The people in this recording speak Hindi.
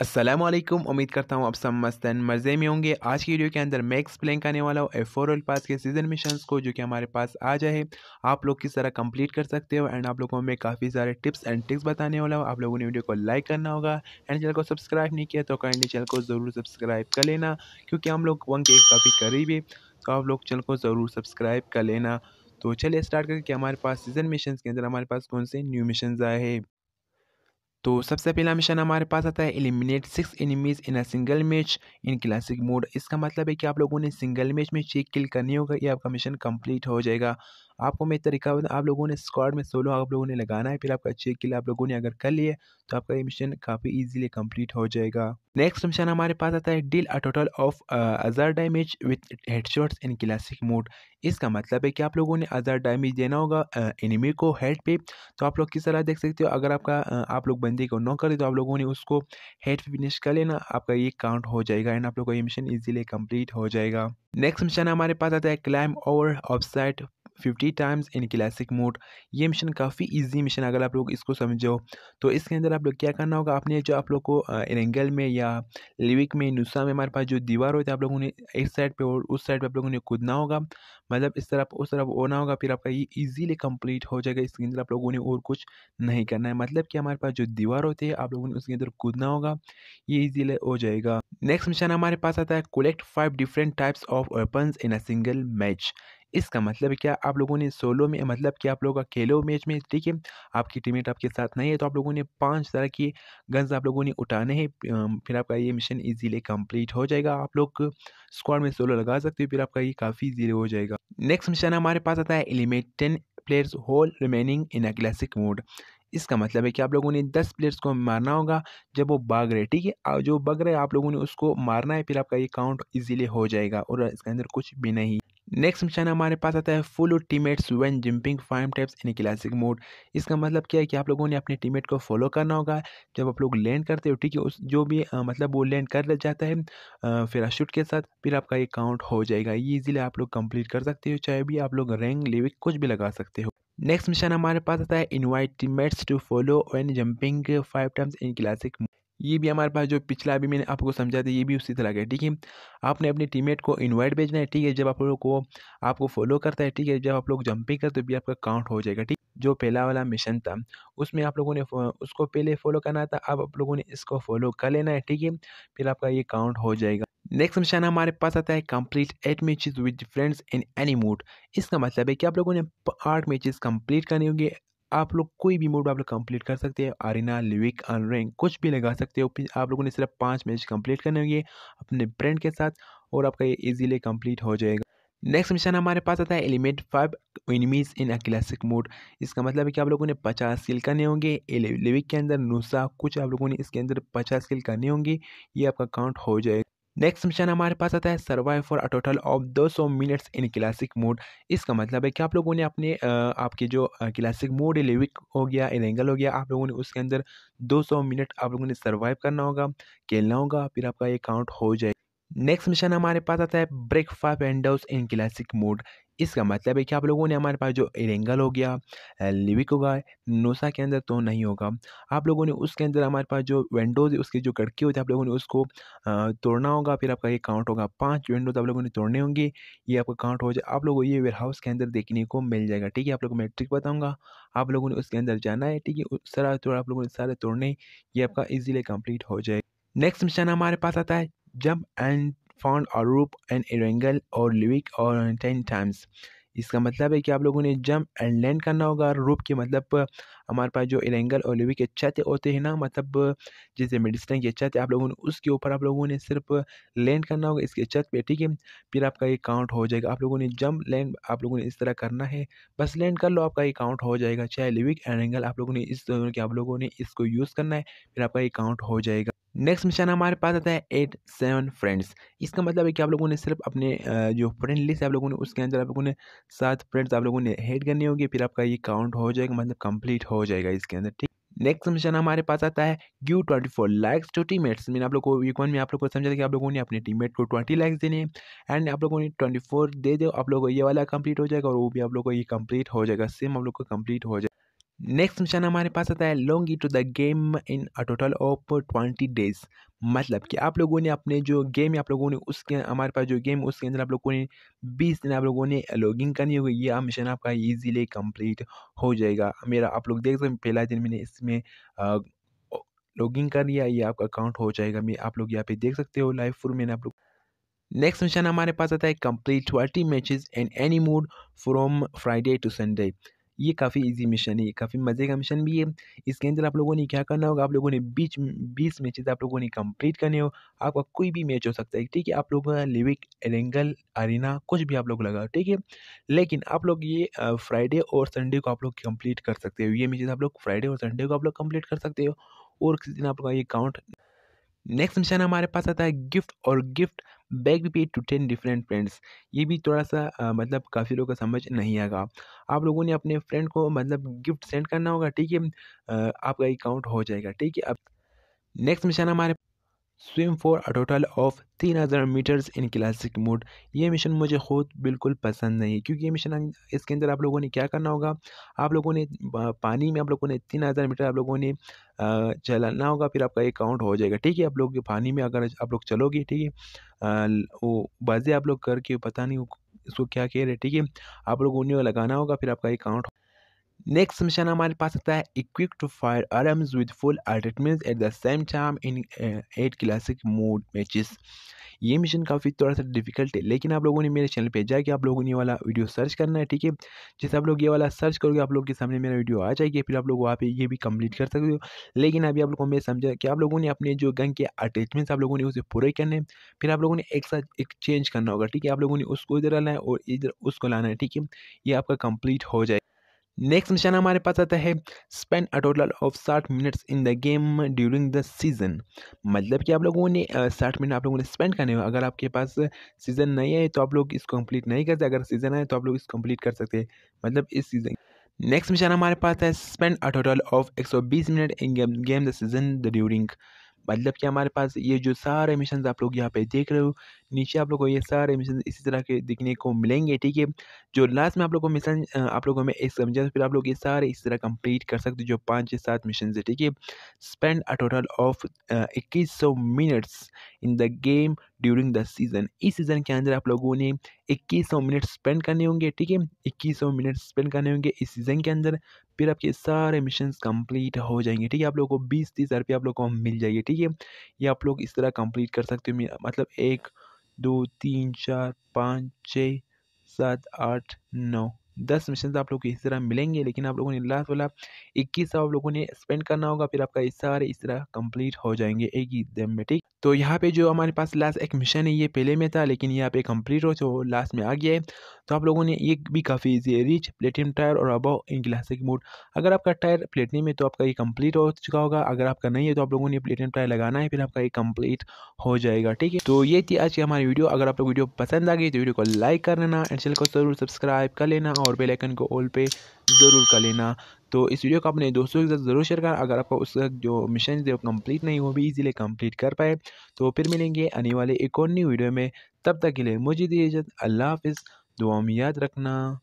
असलम उम्मीद करता हूँ आप सब मस्तन मज़े में होंगे आज की वीडियो के अंदर मैं एक्सप्लेन करने वाला हूँ एफ फोर ऑल पास के सीजन मिशन को जो कि हमारे पास आ जाए आप लोग किस तरह कंप्लीट कर सकते हो एंड आप लोगों में काफ़ी सारे टिप्स एंड ट्रिक्स बताने वाला हूँ आप लोगों ने वीडियो को लाइक करना होगा एंड चैनल को सब्सक्राइब नहीं किया तो काइंडली चैनल को ज़रूर सब्सक्राइब कर लेना क्योंकि हम लोग वन के काफ़ी करीब है तो आप लोग चैनल को ज़रूर सब्सक्राइब कर लेना तो चलिए स्टार्ट करके हमारे पास सीजन मिशन के अंदर हमारे पास कौन से न्यू मिशन आए हैं तो सबसे पहला मिशन हमारे पास आता है eliminate six enemies in a single match in classic mode इसका मतलब है कि आप लोगों ने सिंगल मैच में चेक किल करनी होगा ये आपका मिशन कंप्लीट हो जाएगा आपको मैं तरीका बताऊँ आप लोगों ने स्क्वाड में सोलो आप लोगों ने लगाना है फिर आपका चेक लिए आप लोगों ने अगर कर लिए तो आपका ये मिशन काफ़ी ईजिली कंप्लीट हो जाएगा नेक्स्ट मिशन हमारे पास आता है डील अ टोटल ऑफ अजर damage with headshots in classic mode इसका मतलब है कि आप लोगों ने अजर डैमेज देना होगा एनिमी को हेड पे तो आप लोग किस तरह देख सकते हो अगर आपका आप लोग बंदे को नो करें तो आप लोगों ने उसको हेड पे फिनिश कर लेना आपका ये काउंट हो जाएगा एंड आप लोग का ये मिशन ईजिली कम्प्लीट हो जाएगा नेक्स्ट मिशन हमारे पास आता है climb over off side fifty times in classic mode ये मिशन काफ़ी इजी मिशन अगर आप लोग इसको समझो तो इसके अंदर आप लोग क्या करना होगा आपने जो आप लोग को एंगल में या लिविक में नुस्सा में हमारे पास जो दीवार होती है आप लोगों ने एक साइड पे और उस साइड पे आप लोगों ने कूदना होगा मतलब इस तरफ उस तरफ होना होगा फिर आपका ये ईजीली कम्प्लीट हो जाएगा इसके अंदर आप लोगों ने और कुछ नहीं करना है मतलब कि हमारे पास जो दीवार होती है आप लोगों ने उसके अंदर कूदना होगा ये ईजीली हो जाएगा नेक्स्ट मिशन हमारे पास आता है collect five different types of weapons in a single match इसका मतलब क्या आप लोगों ने सोलो में मतलब कि आप लोग अकेले मैच में ठीक है आपकी टीममेट आपके साथ नहीं है तो आप लोगों ने पाँच तरह की गन्स आप लोगों ने उठाने हैं फिर आपका ये मिशन ईजीली कंप्लीट हो जाएगा आप लोग स्क्वाड में सोलो लगा सकते हो फिर आपका ये काफ़ी ईजी हो जाएगा नेक्स्ट मिशन हमारे पास आता है eliminate ten players whole remaining in a classic mode इसका मतलब है कि आप लोगों ने दस प्लेयर्स को मारना होगा जब वो भाग रहे ठीक है जो भाग रहे आप लोगों ने उसको मारना है फिर आपका ये काउंट इजीली हो जाएगा और इसके अंदर कुछ भी नहीं नेक्स्ट ऑप्शन हमारे पास आता है follow teammates when jumping five times in classic mode इसका मतलब क्या है कि आप लोगों ने अपने टीमेट को फॉलो करना होगा जब आप लोग लैंड करते हो ठीक है उस जो भी आ, मतलब वो लैंड कर जाता है आ, फिर अशूट के साथ फिर आपका ये काउंट हो जाएगा ये इजीली आप लोग कंप्लीट कर सकते हो चाहे भी आप लोग रैंक लिविक कुछ भी लगा सकते हो नेक्स्ट मिशन हमारे पास आता है invite teammates to follow when jumping five times in classic mode ये भी हमारे पास जो पिछला अभी मैंने आपको समझा था ये भी उसी तरह का ठीक है आपने अपने टीममेट को इन्वाइट भेजना है ठीक है जब आप लोग को आपको फॉलो करता है ठीक है जब आप लोग जंपिंग करते तो भी आपका काउंट हो जाएगा ठीक जो पहला वाला मिशन था उसमें आप लोगों ने उसको पहले फॉलो करना था अब आप लोगों ने इसको फॉलो कर लेना है ठीक है फिर आपका ये काउंट हो जाएगा नेक्स्ट मिशन हमारे पास आता है complete eight matches with friends in any mode इसका मतलब है कि आप लोगों ने आठ मैचेस कंप्लीट करने होंगे आप लोग कोई भी मोड आप लोग कंप्लीट कर सकते हैं आरिना लिविक अनरैंक कुछ भी लगा सकते हो आप लोगों ने सिर्फ पाँच मैच कंप्लीट करने होंगे अपने ब्रेंड के साथ और आपका ये इजीली कंप्लीट हो जाएगा नेक्स्ट मिशन हमारे पास आता है eliminate five enemies in a classic mode इसका मतलब है कि आप लोगों ने पचास किल करने होंगे लिविक के अंदर नुसा कुछ आप लोगों ने इसके अंदर पचास किल करने होंगे ये आपका काउंट हो जाएगा नेक्स्ट क्वेश्चन हमारे पास आता है survive for a total of 200 minutes in classic mode इसका मतलब है कि आप लोगों ने अपने आपके जो क्लासिक मोड लिविक हो गया एंगल हो गया आप लोगों ने उसके अंदर 200 मिनट आप लोगों ने सर्वाइव करना होगा खेलना होगा फिर आपका ये काउंट हो जाएगा नेक्स्ट मिशन हमारे पास आता है break five end in classic mode इसका मतलब है कि आप लोगों ने हमारे पास जो एरेंगल हो गया लिविक होगा नोसा के अंदर तो नहीं होगा आप लोगों ने उसके अंदर हमारे पास जो विंडोज़ उसके जो कड़के होते हैं आप लोगों ने उसको तोड़ना होगा फिर आपका ये काउंट होगा पाँच विंडोज आप लोगों ने तोड़ने होंगे ये आपका काउंट हो जाए आप लोगों को ये वेयर हाउस के अंदर देखने को मिल जाएगा ठीक है आप लोगों को मैं ट्रिक बताऊँगा आप लोगों ने उसके अंदर जाना है ठीक है सारा थोड़ा आप लोगों ने सारे तोड़ने ये आपका ईजिली कंप्लीट हो जाएगा नेक्स्ट मिशन हमारे पास आता है jump and found roof and Erangel और लिविक और टेन टाइम्स इसका मतलब है कि आप लोगों ने जंप एंड लैंड करना होगा और रूप के मतलब हमारे पास जो एरेंगल और लिविक के होते हैं ना मतलब जैसे मेडिसिन के छत आप लोगों ने उसके ऊपर आप लोगों ने सिर्फ लैंड करना होगा इसके छत पे ठीक है फिर आपका ये काउंट हो जाएगा आप लोगों ने जंप लैंड आप लोगों ने इस तरह करना है बस लैंड कर लो आपका ये काउंट हो जाएगा चाहे लिविक एंड एंगल आप लोगों ने इस आप लोगों ने इसको यूज़ करना है फिर आपका ये काउंट हो जाएगा नेक्स्ट मिशन हमारे पास आता है एट सेवन फ्रेंड्स इसका मतलब है कि आप लोगों ने सिर्फ अपने जो फ्रेंड लिस्ट है आप लोगों ने उसके अंदर आप लोगों ने सात फ्रेंड्स आप लोगों ने हेड करनी होगी फिर आपका ये काउंट हो जाएगा मतलब कंप्लीट हो जाएगा इसके अंदर ठीक नेक्स्ट मिशन हमारे पास आता है give twenty four likes to team mates mean आप लोग को वीक वन में आप लोग को समझा कि आप लोगों ने अपने टीम मेट को ट्वेंटी लाइक्स देने हैं एंड आप लोगों ने ट्वेंटी फोर दे दो आप लोग को ये वाला कंप्लीट हो जाएगा और वो भी आप लोग को ये कंप्लीट हो जाएगा सेम आप लोग को कंप्लीट हो जाएगा नेक्स्ट क्वेश्चन हमारे पास आता है लॉन्ग to the game in a total of twenty days मतलब कि आप लोगों ने अपने जो गेम आप लोगों ने उसके हमारे पास जो गेम उसके अंदर आप लोगों ने बीस दिन आप लोगों ने लॉगिंग करनी होगी ये मिशन आपका ईजिली कंप्लीट हो जाएगा मेरा आप लोग देख सकते हैं पहला दिन मैंने इसमें लॉगिंग कर लिया ये आपका अकाउंट हो जाएगा मैं आप लोग यहाँ पे देख सकते हो लाइव फुल मैंने आप लोग नेक्स्ट मिशन हमारे पास आता है complete twenty matches in any mode from Friday to Sunday ये काफ़ी इजी मिशन है ये काफ़ी मज़े का मिशन भी है इसके अंदर आप लोगों ने क्या करना होगा आप लोगों ने बीच बीस मैचेज आप लोगों ने कंप्लीट करने हो आपका कोई भी मैच हो सकता है ठीक है आप लोग लिविक एलेंगल अरिना कुछ भी आप लोग लगाओ ठीक है लेकिन आप लोग ये फ्राइडे और संडे को आप लोग कंप्लीट कर सकते हो ये मैचेज आप लोग फ्राइडे और संडे को आप लोग कंप्लीट कर सकते हो और किसी दिन आप लोग ये काउंट नेक्स्ट मिशन हमारे पास आता है गिफ्ट और गिफ्ट बैक पे टू टेन डिफरेंट फ्रेंड्स ये भी थोड़ा सा आ, मतलब काफ़ी लोगों का समझ नहीं आएगा आप लोगों ने अपने फ्रेंड को मतलब गिफ्ट सेंड करना होगा ठीक है आपका अकाउंट हो जाएगा ठीक है अब नेक्स्ट मिशन हमारे swim for a total of तीन हज़ार मीटर्स इन क्लासिक मोड ये मिशन मुझे खुद बिल्कुल पसंद नहीं है क्योंकि ये मिशन इसके अंदर आप लोगों ने क्या करना होगा आप लोगों ने पानी में आप लोगों ने तीन हज़ार मीटर आप लोगों ने चलाना होगा फिर आपका एक काउंट हो जाएगा ठीक है आप लोग पानी में अगर आप लोग चलोगे ठीक है वो बाजे आप लोग करके पता नहीं उसको क्या कह रहे ठीक है आप लोगों ने लगाना होगा फिर आपका एक काउंट नेक्स्ट मिशन हमारे पास आता है equip two firearms with full ultimate at the same time in eight classic mode matches ये मिशन काफ़ी थोड़ा सा डिफिकल्ट है लेकिन आप लोगों ने मेरे चैनल पे जाके आप लोगों ने ये वाला वीडियो सर्च करना है ठीक है जैसे आप लोग ये वाला सर्च करोगे आप लोग के सामने मेरा वीडियो आ जाएगी फिर आप लोग वहाँ पे ये भी कंप्लीट कर सकते हो लेकिन अभी आप लोगों को मैं समझा कि आप लोगों ने अपने जो गन के अटैचमेंट्स आप लोगों ने उसे पूरे करने फिर आप लोगों ने एक साथ एक चेंज करना होगा ठीक है आप लोगों ने उसको इधर लाना है और इधर उसको लाना है ठीक है ये आपका कंप्लीट हो जाए नेक्स्ट निशान हमारे पास आता है स्पेंड अ टोटल ऑफ साठ minutes in the game during the season मतलब कि आप लोगों ने साठ मिनट आप लोगों ने स्पेंड करने हो अगर आपके पास सीज़न नहीं है तो आप लोग इसको कंप्लीट नहीं करते अगर सीज़न है तो आप लोग इसको कंप्लीट कर सकते हैं मतलब इस सीज़न नेक्स्ट मिशन हमारे पास है स्पेंड अ टोटल ऑफ एक minute in game the season the during मतलब कि हमारे पास ये जो सारे मिशन आप लोग यहाँ पे देख रहे हो नीचे आप लोगों को ये सारे मिशन इसी तरह के दिखने को मिलेंगे ठीक है जो लास्ट में आप लोग को मिशन आप लोगों में एक समझा फिर आप लोग ये सारे इस तरह कंप्लीट कर सकते हो जो पाँच या सात मिशन है ठीक है स्पेंड अ टोटल ऑफ इक्कीस सौ minutes in the game during the season इस सीज़न के अंदर आप लोगों ने इक्कीस सौ मिनट स्पेंड करने होंगे ठीक है इक्कीस सौ मिनट स्पेंड करने होंगे इस सीज़न के अंदर फिर आपके सारे मिशन कंप्लीट हो जाएंगे ठीक है आप लोगों को बीस तीस हज़ार रुपये आप लोगों को मिल जाएगी ठीक है ये आप लोग इस तरह कंप्लीट कर सकते हो मतलब एक दो तीन चार पाँच छः सात आठ नौ दस मिशन आप लोग को इस तरह मिलेंगे लेकिन आप लोगों ने लास्ट वाला इक्कीस आप लोगों ने स्पेंड करना होगा फिर आपका इस सारे इस तरह कंप्लीट हो जाएंगे एक ही दम में ठीक तो यहाँ पे जो हमारे पास लास्ट एक मिशन है ये पहले में था लेकिन यहाँ पे कंप्लीट हो तो लास्ट में आ गया है तो आप लोगों ने ये भी काफ़ी ईजी है रिच प्लेटिनम टायर और अबव इन क्लासिक मोड अगर आपका टायर प्लेटिनम है तो आपका ये कंप्लीट हो चुका होगा अगर आपका नहीं है तो आप लोगों ने प्लेटिनम टायर लगाना है फिर आपका ये कंप्लीट हो जाएगा ठीक है तो ये थी आज की हमारी वीडियो अगर आपको वीडियो पसंद आ गई तो वीडियो को लाइक कर लेना एंड चैनल को ज़रूर सब्सक्राइब कर लेना और बेलाइकन को ऑल पे ज़रूर कर लेना तो इस वीडियो को अपने दोस्तों के साथ ज़रूर शेयर करें अगर आपको उसका जो मिशन है वो कम्प्लीट नहीं वो भी इजीली कम्प्लीट कर पाए तो फिर मिलेंगे आने वाले एक और न्यू वीडियो में तब तक के लिए मुझे दी इज्जत अल्लाह हाफिज़ दुआ में याद रखना